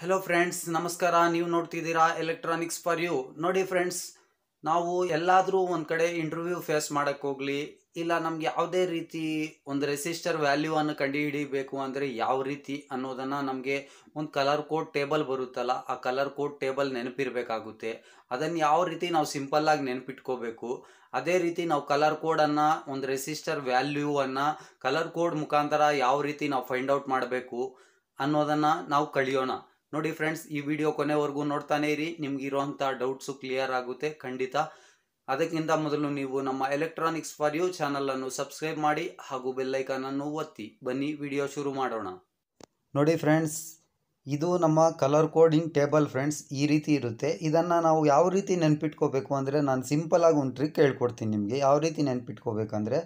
hello friends ನಮಸ್ಕಾರ ನೀವು ನೋಡ್ತಿದ್ದೀರಾ ಎಲೆಕ್ಟ್ರಾನಿಕ್ಸ್ ಫಾರ್ ಯು ನೋಡಿ ಫ್ರೆಂಡ್ಸ್ ನಾವು ಎಲ್ಲಾದರೂ ಒಂದು ಕಡೆ ಇಂಟರ್ವ್ಯೂ ಫೇಸ್ ಹೋಗಲಿ ಇಲ್ಲ ನಮ್ಗೆ ಯಾವುದೇ ರೀತಿ ಒಂದು ರೆಸಿಸ್ಟರ್ ವ್ಯಾಲ್ಯೂ ಅನ್ನು ಕಂಡುಹಿಡಿಬೇಕು ಅಂದರೆ ಯಾವ ರೀತಿ ಅನ್ನೋದನ್ನು ನಮಗೆ ಒಂದು ಕಲರ್ ಕೋಡ್ ಟೇಬಲ್ ಬರುತ್ತಲ್ಲ ಆ ಕಲರ್ ಕೋಡ್ ಟೇಬಲ್ ನೆನಪಿರಬೇಕಾಗುತ್ತೆ ಅದನ್ನು ಯಾವ ರೀತಿ ನಾವು ಸಿಂಪಲ್ಲಾಗಿ ನೆನಪಿಟ್ಕೋಬೇಕು ಅದೇ ರೀತಿ ನಾವು ಕಲರ್ ಕೋಡನ್ನು ಒಂದು ರೆಸಿಸ್ಟರ್ ವ್ಯಾಲ್ಯೂವನ್ನು ಕಲರ್ ಕೋಡ್ ಮುಖಾಂತರ ಯಾವ ರೀತಿ ನಾವು ಫೈಂಡ್ ಔಟ್ ಮಾಡಬೇಕು ಅನ್ನೋದನ್ನು ನಾವು ಕಳಿಯೋಣ ನೋಡಿ ಫ್ರೆಂಡ್ಸ್ ಈ ವಿಡಿಯೋ ಕೊನೆವರೆಗೂ ನೋಡ್ತಾನೇ ಇರಿ ನಿಮ್ಗೆ ಡೌಟ್ಸು ಕ್ಲಿಯರ್ ಆಗುತ್ತೆ ಖಂಡಿತ ಅದಕ್ಕಿಂತ ಮೊದಲು ನೀವು ನಮ್ಮ ಎಲೆಕ್ಟ್ರಾನಿಕ್ಸ್ ಫಾರ್ ಯು ಚಾನಲನ್ನು ಸಬ್ಸ್ಕ್ರೈಬ್ ಮಾಡಿ ಹಾಗೂ ಬೆಲ್ಲೈಕನನ್ನು ಒತ್ತಿ ಬನ್ನಿ ವಿಡಿಯೋ ಶುರು ಮಾಡೋಣ ನೋಡಿ ಫ್ರೆಂಡ್ಸ್ ಇದು ನಮ್ಮ ಕಲರ್ ಕೋಡಿಂಗ್ ಟೇಬಲ್ ಫ್ರೆಂಡ್ಸ್ ಈ ರೀತಿ ಇರುತ್ತೆ ಇದನ್ನು ನಾವು ಯಾವ ರೀತಿ ನೆನ್ಪಿಟ್ಕೋಬೇಕು ಅಂದರೆ ನಾನು ಸಿಂಪಲ್ಲಾಗಿ ಒಂದು ಟ್ರಿಕ್ ಹೇಳ್ಕೊಡ್ತೀನಿ ನಿಮಗೆ ಯಾವ ರೀತಿ ನೆನ್ಪಿಟ್ಕೋಬೇಕಂದ್ರೆ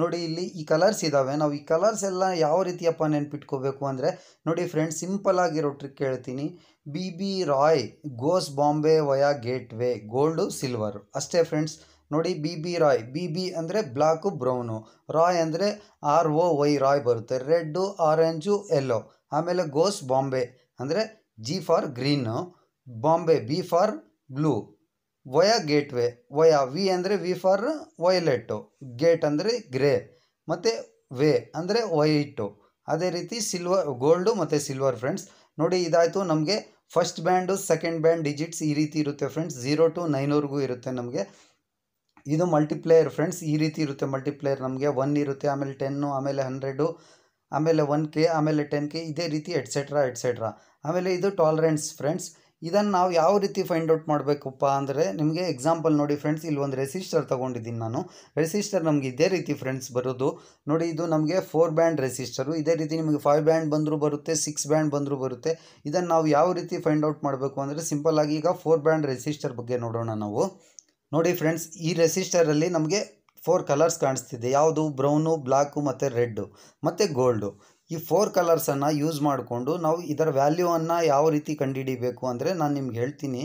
ನೋಡಿ ಇಲ್ಲಿ ಈ ಕಲರ್ಸ್ ಇದ್ದಾವೆ ನಾವು ಈ ಕಲರ್ಸ್ ಎಲ್ಲ ಯಾವ ರೀತಿಯಪ್ಪ ನೆನ್ಪಿಟ್ಕೋಬೇಕು ಅಂದರೆ ನೋಡಿ ಫ್ರೆಂಡ್ಸ್ ಸಿಂಪಲ್ ಆಗಿರೋ ಟ್ರಿಕ್ ಹೇಳ್ತೀನಿ B B Roy goes Bombay via gateway gold silver ಅಷ್ಟೇ ಫ್ರೆಂಡ್ಸ್ ನೋಡಿ B B Roy B B ಅಂದರೆ ಬ್ಲ್ಯಾಕು ಬ್ರೌನು ರಾಯ್ ಅಂದರೆ ಆರ್ ಒ ವೈ ರಾಯ್ ಬರುತ್ತೆ ರೆಡ್ಡು ಆರೆಂಜು ಎಲ್ಲೋ ಆಮೇಲೆ ಗೋಸ್ ಬಾಂಬೆ ಅಂದರೆ G for green Bombay B for blue via way via V ಅಂದರೆ V for violet gate ಅಂದರೆ grey ಮತ್ತು ವೇ ಅಂದರೆ ವೈಟು ಅದೇ ರೀತಿ ಸಿಲ್ವರ್ ಗೋಲ್ಡು ಮತ್ತು ಸಿಲ್ವರ್ ಫ್ರೆಂಡ್ಸ್ ನೋಡಿ ಇದಾಯಿತು ನಮಗೆ first band second band digits ಈ ರೀತಿ ಇರುತ್ತೆ ಫ್ರೆಂಡ್ಸ್ ಝೀರೋ ಟು ನೈನೂರಿಗೂ ಇರುತ್ತೆ ನಮಗೆ ಇದು ಮಲ್ಟಿಪ್ಲೇಯರ್ ಫ್ರೆಂಡ್ಸ್ ಈ ರೀತಿ ಇರುತ್ತೆ ಮಲ್ಟಿಪ್ಲೇಯರ್ ನಮಗೆ ಒನ್ ಇರುತ್ತೆ ಆಮೇಲೆ ಟೆನ್ನು ಆಮೇಲೆ ಹಂಡ್ರೆಡು ಆಮೇಲೆ ಒನ್ ಕೆ ಆಮೇಲೆ ಟೆನ್ ಕೆ ಇದೇ ರೀತಿ ಎಟ್ಸೆಟ್ರಾ ಎಟ್ಸೆಟ್ರಾ ಆಮೇಲೆ ಇದು ಟಾಲರೆನ್ಸ್ ಫ್ರೆಂಡ್ಸ್ ಇದನ್ನು ನಾವು ಯಾವ ರೀತಿ ಫೈಂಡ್ ಔಟ್ ಮಾಡಬೇಕಪ್ಪ ಅಂದರೆ ನಿಮಗೆ ಎಕ್ಸಾಂಪಲ್ ನೋಡಿ ಫ್ರೆಂಡ್ಸ್ ಇಲ್ಲಿ ಒಂದು ರೆಸಿಸ್ಟರ್ ತೊಗೊಂಡಿದ್ದೀನಿ ನಾನು ರೆಸಿಸ್ಟರ್ ನಮಗೆ ಇದೇ ರೀತಿ ಫ್ರೆಂಡ್ಸ್ ಬರೋದು ನೋಡಿ ಇದು ನಮಗೆ ಫೋರ್ ಬ್ಯಾಂಡ್ ರೆಸಿಸ್ಟರು ಇದೇ ರೀತಿ ನಿಮಗೆ ಫೈವ್ ಬ್ಯಾಂಡ್ ಬಂದರೂ ಬರುತ್ತೆ ಸಿಕ್ಸ್ ಬ್ಯಾಂಡ್ ಬಂದರೂ ಬರುತ್ತೆ ಇದನ್ನು ನಾವು ಯಾವ ರೀತಿ ಫೈಂಡ್ ಔಟ್ ಮಾಡಬೇಕು ಅಂದರೆ ಸಿಂಪಲ್ ಆಗಿ ಈಗ ಫೋರ್ ಬ್ಯಾಂಡ್ ರೆಸಿಸ್ಟರ್ ಬಗ್ಗೆ ನೋಡೋಣ ನಾವು ನೋಡಿ ಫ್ರೆಂಡ್ಸ್ ಈ ರೆಸಿಸ್ಟರಲ್ಲಿ ನಮಗೆ ಫೋರ್ ಕಲರ್ಸ್ ಕಾಣಿಸ್ತಿದೆ ಯಾವುದು ಬ್ರೌನು ಬ್ಲ್ಯಾಕು ಮತ್ತು ರೆಡ್ಡು ಮತ್ತು ಗೋಲ್ಡು ಈ ಫೋರ್ ಕಲರ್ಸನ್ನು ಯೂಸ್ ಮಾಡಿಕೊಂಡು ನಾವು ಇದರ ವ್ಯಾಲ್ಯೂವನ್ನು ಯಾವ ರೀತಿ ಕಂಡುಹಿಡಿಬೇಕು ಅಂದರೆ ನಾನು ನಿಮ್ಗೆ ಹೇಳ್ತೀನಿ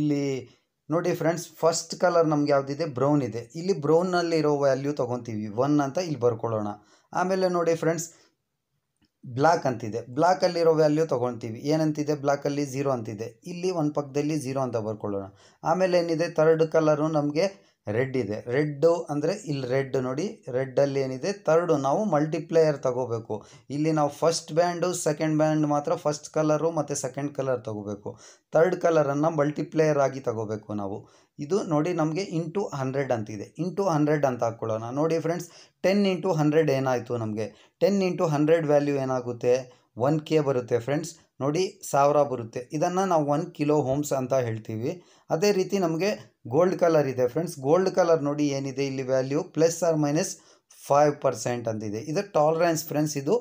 ಇಲ್ಲಿ ನೋಡಿ ಫ್ರೆಂಡ್ಸ್ ಫಸ್ಟ್ ಕಲರ್ ನಮ್ಗೆ ಯಾವುದಿದೆ ಬ್ರೌನ್ ಇದೆ ಇಲ್ಲಿ ಬ್ರೌನ್ನಲ್ಲಿರೋ ವ್ಯಾಲ್ಯೂ ತೊಗೊತೀವಿ ಒನ್ ಅಂತ ಇಲ್ಲಿ ಬರ್ಕೊಳ್ಳೋಣ ಆಮೇಲೆ ನೋಡಿ ಫ್ರೆಂಡ್ಸ್ ಬ್ಲ್ಯಾಕ್ ಅಂತಿದೆ ಬ್ಲ್ಯಾಕಲ್ಲಿರೋ ವ್ಯಾಲ್ಯೂ ತೊಗೊಳ್ತೀವಿ ಏನಂತಿದೆ ಬ್ಲ್ಯಾಕಲ್ಲಿ ಝೀರೋ ಅಂತಿದೆ ಇಲ್ಲಿ ಒಂದು ಪಕ್ಕದಲ್ಲಿ ಝೀರೋ ಅಂತ ಬರ್ಕೊಳ್ಳೋಣ ಆಮೇಲೆ ಏನಿದೆ ಥರ್ಡ್ ಕಲರು ನಮಗೆ ರೆಡ್ ಇದೆ ರೆಡ್ಡು ಅಂದರೆ ಇಲ್ಲಿ ರೆಡ್ ನೋಡಿ ರೆಡ್ಡಲ್ಲಿ ಏನಿದೆ ತರ್ಡು ನಾವು ಮಲ್ಟಿಪ್ಲೇಯರ್ ತಗೋಬೇಕು ಇಲ್ಲಿ ನಾವು ಫಸ್ಟ್ ಬ್ಯಾಂಡು ಸೆಕೆಂಡ್ ಬ್ಯಾಂಡ್ ಮಾತ್ರ ಫಸ್ಟ್ ಕಲರು ಮತ್ತು ಸೆಕೆಂಡ್ ಕಲರ್ ತಗೋಬೇಕು ತರ್ಡ್ ಕಲರನ್ನು ಮಲ್ಟಿಪ್ಲೇಯರ್ ಆಗಿ ತಗೋಬೇಕು ನಾವು ಇದು ನೋಡಿ ನಮಗೆ ಇಂಟು ಹಂಡ್ರೆಡ್ ಅಂತಿದೆ ಇಂಟು ಹಂಡ್ರೆಡ್ ಅಂತ ಹಾಕ್ಕೊಳ್ಳೋಣ ನೋಡಿ ಫ್ರೆಂಡ್ಸ್ ಟೆನ್ ಇಂಟು ಹಂಡ್ರೆಡ್ ಏನಾಯಿತು ನಮಗೆ ಟೆನ್ ಇಂಟು ಹಂಡ್ರೆಡ್ ವ್ಯಾಲ್ಯೂ ಏನಾಗುತ್ತೆ ಒನ್ ಕೆ ಬರುತ್ತೆ ಫ್ರೆಂಡ್ಸ್ ನೋಡಿ ಸಾವಿರ ಬರುತ್ತೆ ಇದನ್ನು ನಾವು ಒನ್ ಕಿಲೋ ಹೋಮ್ಸ್ ಅಂತ ಹೇಳ್ತೀವಿ ಅದೇ ರೀತಿ ನಮಗೆ ಗೋಲ್ಡ್ ಕಲರ್ ಇದೆ ಫ್ರೆಂಡ್ಸ್ ಗೋಲ್ಡ್ ಕಲರ್ ನೋಡಿ ಏನಿದೆ ಇಲ್ಲಿ value plus or minus five percent ಅಂತಿದೆ ಇದು ಟಾಲರೆನ್ಸ್ ಫ್ರೆಂಡ್ಸ್ ಇದು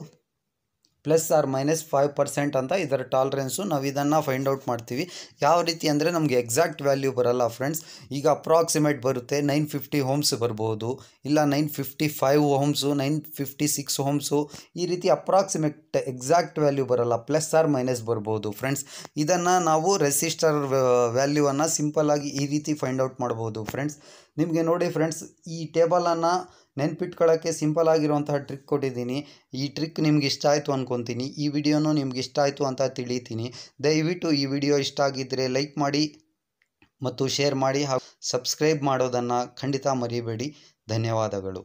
plus or minus five percent ಅಂತ ಇದರ ಟಾಲರೆನ್ಸು ನಾವು ಇದನ್ನು ಫೈಂಡ್ ಔಟ್ ಮಾಡ್ತೀವಿ ಯಾವ ರೀತಿ ಅಂದರೆ ನಮಗೆ ಎಕ್ಸಾಕ್ಟ್ ವ್ಯಾಲ್ಯೂ ಬರಲ್ಲ ಫ್ರೆಂಡ್ಸ್ ಈಗ ಅಪ್ರಾಕ್ಸಿಮೇಟ್ ಬರುತ್ತೆ ನೈನ್ ಫಿಫ್ಟಿ ಹೋಮ್ಸ್ ಬರ್ಬೋದು ಇಲ್ಲ nine fifty five ohms nine fifty six ohms ಈ ರೀತಿ ಅಪ್ರಾಕ್ಸಿಮೇಟ್ ಎಕ್ಸಾಕ್ಟ್ ವ್ಯಾಲ್ಯೂ ಬರಲ್ಲ ಪ್ಲಸ್ ಆರ್ ಮೈನಸ್ ಬರ್ಬೋದು ಫ್ರೆಂಡ್ಸ್ ಇದನ್ನು ನಾವು ರೆಸಿಸ್ಟರ್ ವ್ಯಾಲ್ಯೂವನ್ನು ಸಿಂಪಲ್ಲಾಗಿ ಈ ರೀತಿ ಫೈಂಡ್ ಔಟ್ ಮಾಡ್ಬೋದು ಫ್ರೆಂಡ್ಸ್ ನಿಮಗೆ ನೋಡಿ ಫ್ರೆಂಡ್ಸ್ ಈ ಟೇಬಲನ್ನು ನೆನ್ಪಿಟ್ಕೊಳ್ಳೋಕ್ಕೆ ಸಿಂಪಲ್ ಆಗಿರುವಂತಹ ಟ್ರಿಕ್ ಕೊಟ್ಟಿದ್ದೀನಿ ಈ ಟ್ರಿಕ್ ನಿಮ್ಗೆ ಇಷ್ಟ ಆಯಿತು ಅಂದ್ಕೊತೀನಿ ಈ ವಿಡಿಯೋನೂ ನಿಮ್ಗೆ ಇಷ್ಟ ಆಯಿತು ಅಂತ ತಿಳಿತೀನಿ ದಯವಿಟ್ಟು ಈ ವಿಡಿಯೋ ಇಷ್ಟ ಆಗಿದ್ದರೆ ಲೈಕ್ ಮಾಡಿ ಮತ್ತು ಶೇರ್ ಮಾಡಿ ಹಾಗೂ ಸಬ್ಸ್ಕ್ರೈಬ್ ಮಾಡೋದನ್ನು ಖಂಡಿತ ಮರಿಬೇಡಿ ಧನ್ಯವಾದಗಳು